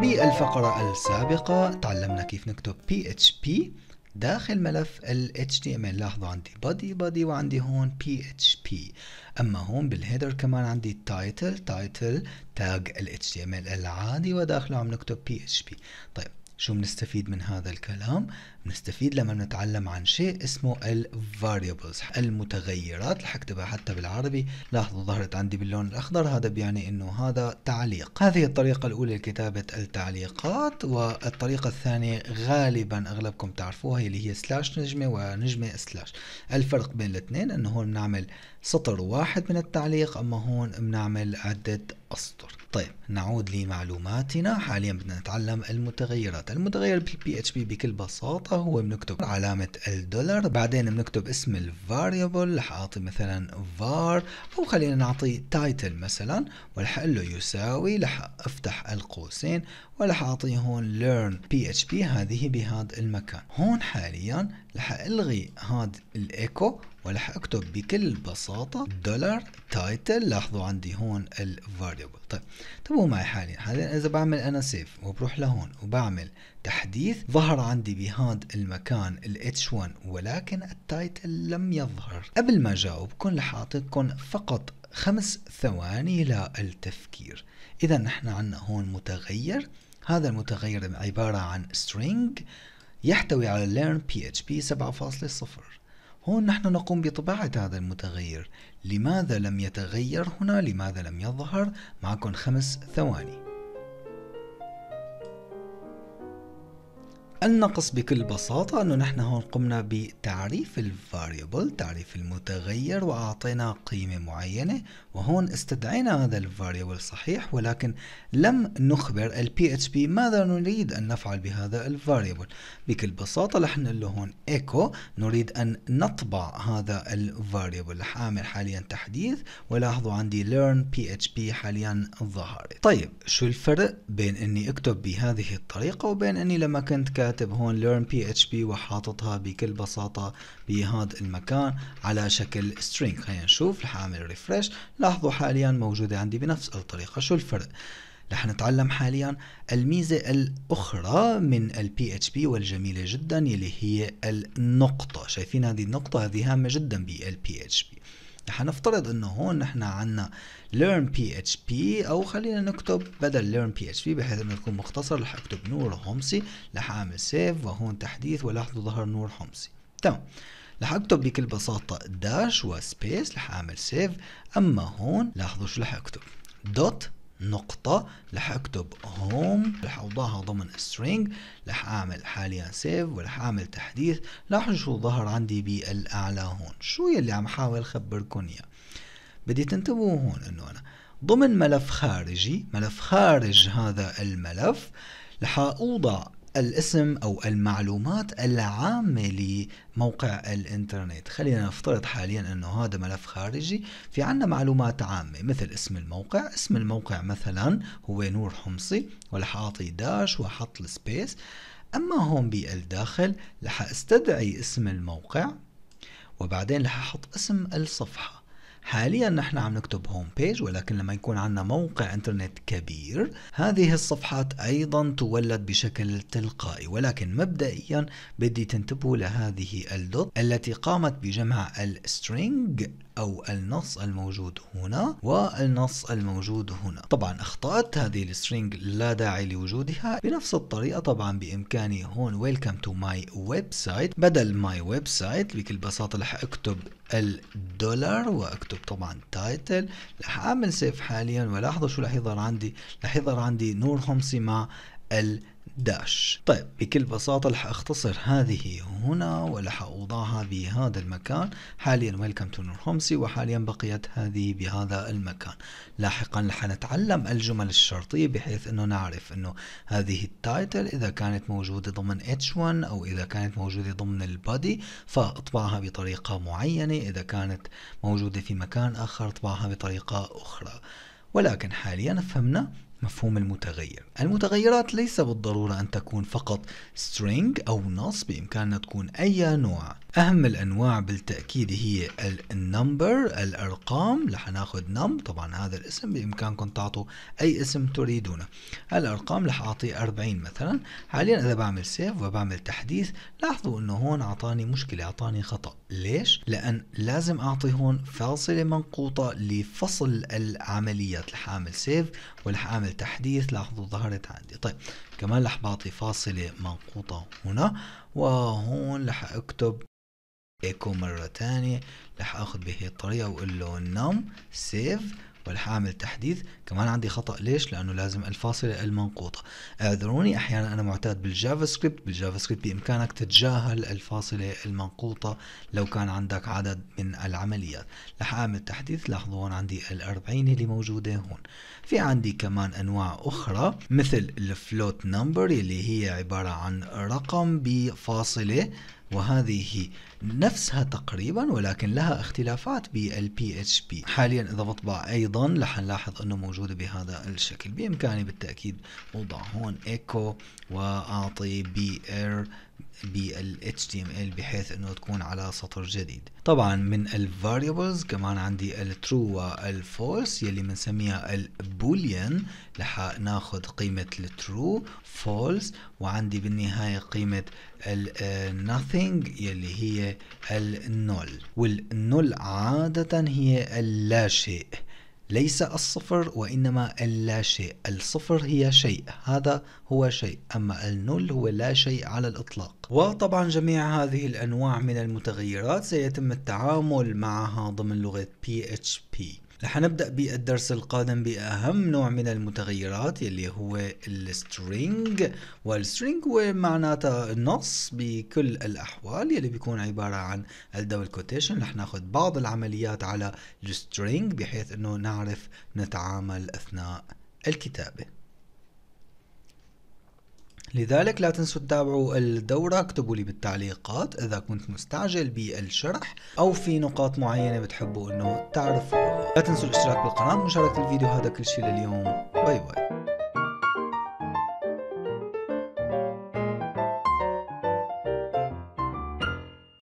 بالفقرة السابقة تعلمنا كيف نكتب PHP داخل ملف ال HTML لاحظوا عندي body body وعندي هون PHP أما هون بالهيدر كمان عندي title title تاج ال HTML العادي وداخله عم نكتب PHP طيب شو بنستفيد من هذا الكلام؟ بنستفيد لما بنتعلم عن شيء اسمه ال variables المتغيرات رح اكتبها حتى بالعربي لاحظوا ظهرت عندي باللون الأخضر هذا بيعني أنه هذا تعليق هذه الطريقة الأولى لكتابة التعليقات والطريقة الثانية غالبا أغلبكم تعرفوها اللي هي سلاش نجمة ونجمة سلاش الفرق بين الاثنين أنه هون بنعمل سطر واحد من التعليق أما هون بنعمل عدة أسطر طيب نعود لمعلوماتنا حاليا بدنا نتعلم المتغيرات المتغير بالبي اتش بي بكل بساطة هو بنكتب علامة الدولار بعدين بنكتب اسم الفاريبل رح أعطي مثلا var أو خلينا نعطي تايتل مثلا ورح أقول له يساوي رح أفتح القوسين ورح أعطيه هون learn بي اتش بي هذه بهذا المكان هون حاليا رح الغي هاد الايكو ورح اكتب بكل بساطة دولار تايتل لاحظوا عندي هون الفاريبل طيب تبوا طيب معي حاليا حاليا اذا بعمل انا سيف وبروح لهون وبعمل تحديث ظهر عندي بهذا المكان ال H1 ولكن التايتل لم يظهر قبل ما كن رح اعطيكم فقط خمس ثواني للتفكير اذا نحن عندنا هون متغير هذا المتغير عبارة عن string يحتوي على learn PHP 7.0 هون نحن نقوم بطباعة هذا المتغير لماذا لم يتغير هنا لماذا لم يظهر معكم خمس ثواني النقص بكل بساطة أنه نحن هون قمنا بتعريف الفاريبل تعريف المتغير وأعطينا قيمة معينة وهون استدعينا هذا الفاريبل صحيح ولكن لم نخبر ال PHP ماذا نريد أن نفعل بهذا الفاريبل بكل بساطة رح نقول له هون echo نريد أن نطبع هذا الفاريبل رح أعمل حاليا تحديث ولاحظوا عندي learn PHP حاليا ظهرت طيب شو الفرق بين أني أكتب بهذه الطريقة وبين أني لما كنت كاتب كاتب هون learn PHP وحاططها بكل بساطة بهذا المكان على شكل string خلينا نشوف رح اعمل ريفرش لاحظوا حاليا موجودة عندي بنفس الطريقة شو الفرق رح نتعلم حاليا الميزة الأخرى من ال PHP والجميلة جدا يلي هي النقطة شايفين هذه النقطة هذه هامة جدا بال PHP حنفترض انه هون نحن عنا learn php او خلينا نكتب بدل learn php بحيث انه يكون مختصر رح اكتب نور حمصي رح اعمل سيف وهون تحديث ولاحظوا ظهر نور حمصي تمام رح اكتب بكل بساطه داش وسبيس رح اعمل سيف اما هون لاحظوا شو رح اكتب دوت نقطة رح اكتب هوم رح اوضعها ضمن string رح اعمل حاليا save ولح اعمل تحديث لاحظوا شو ظهر عندي بالاعلى هون شو يلي عم حاول خبركن اياه بدي تنتبهوا هون انه انا ضمن ملف خارجي ملف خارج هذا الملف رح اوضع الاسم او المعلومات العامه لموقع الانترنت خلينا نفترض حاليا انه هذا ملف خارجي في عنا معلومات عامه مثل اسم الموقع اسم الموقع مثلا هو نور حمصي ورح اعطي داش وحط السبيس اما هون بالداخل رح استدعي اسم الموقع وبعدين رح احط اسم الصفحه حاليا نحن عم نكتب هوم بيج ولكن لما يكون عندنا موقع انترنت كبير هذه الصفحات ايضا تولد بشكل تلقائي ولكن مبدئيا بدي تنتبهوا لهذه الدوت التي قامت بجمع السترينج أو النص الموجود هنا والنص الموجود هنا طبعا أخطأت هذه السترينج لا داعي لوجودها بنفس الطريقة طبعا بإمكاني هون ويلكم تو ماي ويب سايت بدل ماي ويب سايت بكل بساطة رح أكتب الدولار وأكتب بكتب طبعا تايتل راح اعمل سيف حاليا ولاحظوا شو رح يظهر عندي رح يظهر عندي نور خمسي مع ال داش طيب بكل بساطة رح أختصر هذه هنا ورح أوضعها بهذا المكان حاليا ويلكم تو نور خمسي وحاليا بقيت هذه بهذا المكان لاحقا رح نتعلم الجمل الشرطية بحيث أنه نعرف أنه هذه التايتل إذا كانت موجودة ضمن اتش 1 أو إذا كانت موجودة ضمن البادي فاطبعها بطريقة معينة إذا كانت موجودة في مكان آخر اطبعها بطريقة أخرى ولكن حاليا فهمنا مفهوم المتغير المتغيرات ليس بالضرورة أن تكون فقط string أو نص بإمكاننا تكون أي نوع أهم الأنواع بالتأكيد هي النمبر الأرقام رح ناخذ نم طبعا هذا الاسم بإمكانكم تعطوا أي اسم تريدونه الأرقام رح أعطيه 40 مثلا حاليا إذا بعمل سيف وبعمل تحديث لاحظوا أنه هون أعطاني مشكلة أعطاني خطأ ليش؟ لأن لازم أعطي هون فاصلة منقوطة لفصل العمليات رح أعمل سيف ورح أعمل تحديث لاحظوا ظهرت عندي طيب كمان رح بعطي فاصلة منقوطة هنا وهون رح أكتب ايكو مرة تانية رح اخذ بهي الطريقة واقول له نم سيف ورح اعمل تحديث كمان عندي خطأ ليش لانه لازم الفاصلة المنقوطة اعذروني احيانا انا معتاد بالجافا سكريبت بالجافا سكريبت بامكانك تتجاهل الفاصلة المنقوطة لو كان عندك عدد من العمليات رح اعمل تحديث لاحظوا هون عندي ال40 اللي موجودة هون في عندي كمان انواع اخرى مثل الفلوت نمبر اللي هي عبارة عن رقم بفاصلة وهذه نفسها تقريبا ولكن لها اختلافات بالبي اتش بي حاليا اذا بطبع ايضا رح نلاحظ انه موجوده بهذا الشكل بامكاني بالتاكيد وضع هون ايكو واعطي بي اير بال HTML بحيث انه تكون على سطر جديد طبعا من ال variables كمان عندي ال true وال false يلي بنسميها ال boolean لح ناخذ قيمة ال true false وعندي بالنهاية قيمة ال nothing يلي هي ال null وال null عادة هي اللاشيء ليس الصفر وإنما اللاشيء الصفر هي شيء هذا هو شيء أما النل هو لا شيء على الإطلاق وطبعا جميع هذه الأنواع من المتغيرات سيتم التعامل معها ضمن لغة PHP رح نبدأ بالدرس القادم بأهم نوع من المتغيرات يلي هو السترينج والسترينج هو معناتها نص بكل الأحوال يلي بيكون عبارة عن الدبل كوتيشن رح ناخذ بعض العمليات على السترينج بحيث أنه نعرف نتعامل أثناء الكتابة لذلك لا تنسوا تتابعوا الدورة اكتبوا لي بالتعليقات إذا كنت مستعجل بالشرح أو في نقاط معينة بتحبوا أنه تعرفوها لا تنسوا الاشتراك بالقناة ومشاركة الفيديو هذا كل شيء لليوم باي باي